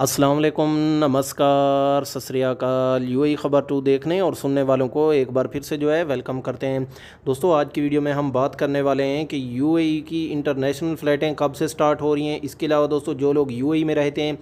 असलकुम नमस्कार सत यू आई ख़बर टू देखने और सुनने वालों को एक बार फिर से जो है वेलकम करते हैं दोस्तों आज की वीडियो में हम बात करने वाले हैं कि यू की इंटरनेशनल फ़्लाइटें कब से स्टार्ट हो रही हैं इसके अलावा दोस्तों जो लोग यू में रहते हैं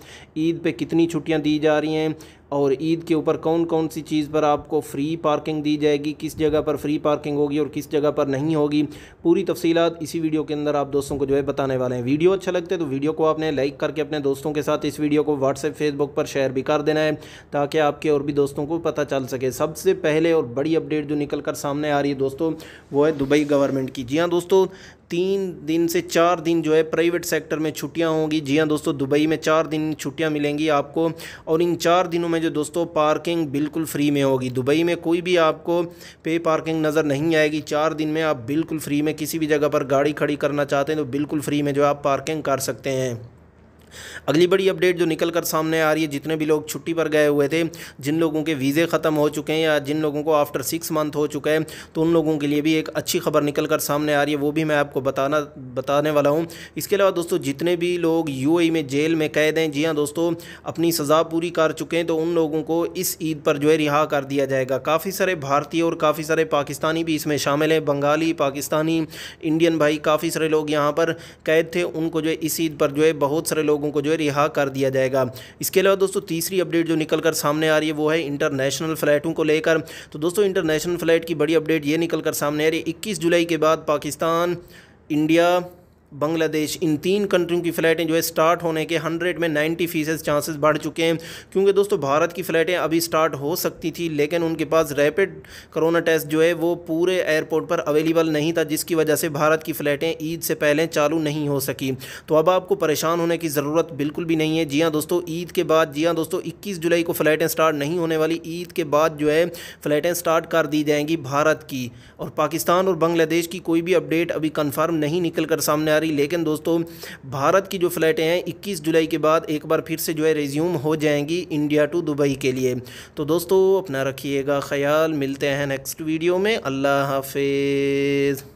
ईद पर कितनी छुट्टियाँ दी जा रही हैं और ईद के ऊपर कौन कौन सी चीज़ पर आपको फ्री पार्किंग दी जाएगी किस जगह पर फ्री पार्किंग होगी और किस जगह पर नहीं होगी पूरी तफसीलात इसी वीडियो के अंदर आप दोस्तों को जो है बताने वाले हैं वीडियो अच्छा लगता है तो वीडियो को आपने लाइक करके अपने दोस्तों के साथ इस वीडियो को व्हाट्सएप फेसबुक पर शेयर भी कर देना है ताकि आपके और भी दोस्तों को पता चल सके सबसे पहले और बड़ी अपडेट जो निकल कर सामने आ रही है दोस्तों वो है दुबई गवर्नमेंट की जी हाँ दोस्तों तीन दिन से चार दिन जो है प्राइवेट सेक्टर में छुट्टियां होंगी जी हाँ दोस्तों दुबई में चार दिन छुट्टियां मिलेंगी आपको और इन चार दिनों में जो दोस्तों पार्किंग बिल्कुल फ्री में होगी दुबई में कोई भी आपको पे पार्किंग नज़र नहीं आएगी चार दिन में आप बिल्कुल फ्री में किसी भी जगह पर गाड़ी खड़ी करना चाहते हैं तो बिल्कुल फ्री में जो आप पार्किंग कर सकते हैं अगली बड़ी अपडेट जो निकल कर सामने आ रही है जितने भी लोग छुट्टी पर गए हुए थे जिन लोगों के वीज़े ख़त्म हो चुके हैं या जिन लोगों को आफ्टर सिक्स मंथ हो चुका है तो उन लोगों के लिए भी एक अच्छी खबर निकल कर सामने आ रही है वो भी मैं आपको बताना बताने वाला हूँ इसके अलावा दोस्तों जितने भी लोग यू e में जेल में कैद हैं जी हाँ दोस्तों अपनी सज़ा पूरी कर चुके हैं तो उन लोगों को इस ईद पर जो है रिहा कर दिया जाएगा काफ़ी सारे भारतीय और काफ़ी सारे पाकिस्तानी भी इसमें शामिल हैं बंगाली पाकिस्तानी इंडियन भाई काफ़ी सारे लोग यहाँ पर कैद थे उनको जो है इस ईद पर जो है बहुत सारे लोगों लोगों को जो है रिहा कर दिया जाएगा इसके अलावा दोस्तों तीसरी अपडेट जो निकल कर सामने आ रही है वो है इंटरनेशनल फ़्लाइटों को लेकर तो दोस्तों इंटरनेशनल फ़्लाइट की बड़ी अपडेट ये निकल कर सामने आ रही है इक्कीस जुलाई के बाद पाकिस्तान इंडिया बांग्लादेश इन तीन कंट्रियों की फ़्लाइटें जो है स्टार्ट होने के हंड्रेड में नाइन्टी फ़ीसद चांसेस बढ़ चुके हैं क्योंकि दोस्तों भारत की फ़्लाइटें अभी स्टार्ट हो सकती थी लेकिन उनके पास रैपिड कोरोना टेस्ट जो है वो पूरे एयरपोर्ट पर अवेलेबल नहीं था जिसकी वजह से भारत की फ़्लाइटें ईद से पहले चालू नहीं हो सकी तो अब आपको परेशान होने की ज़रूरत बिल्कुल भी नहीं है जी हाँ दोस्तों ईद के बाद जी हाँ दोस्तों इक्कीस जुलाई को फ़्लाइटें स्टार्ट नहीं होने वाली ईद के बाद जो है फ़्लाइटें स्टार्ट कर दी जाएंगी भारत की और पाकिस्तान और बांग्लादेश की कोई भी अपडेट अभी कन्फर्म नहीं निकल कर सामने आ रही रही लेकिन दोस्तों भारत की जो फ़्लाइटें हैं इक्कीस जुलाई के बाद एक बार फिर से जो है रिज्यूम हो जाएंगी इंडिया टू दुबई के लिए तो दोस्तों अपना रखिएगा ख्याल मिलते हैं नेक्स्ट वीडियो में अल्लाह हाफिज़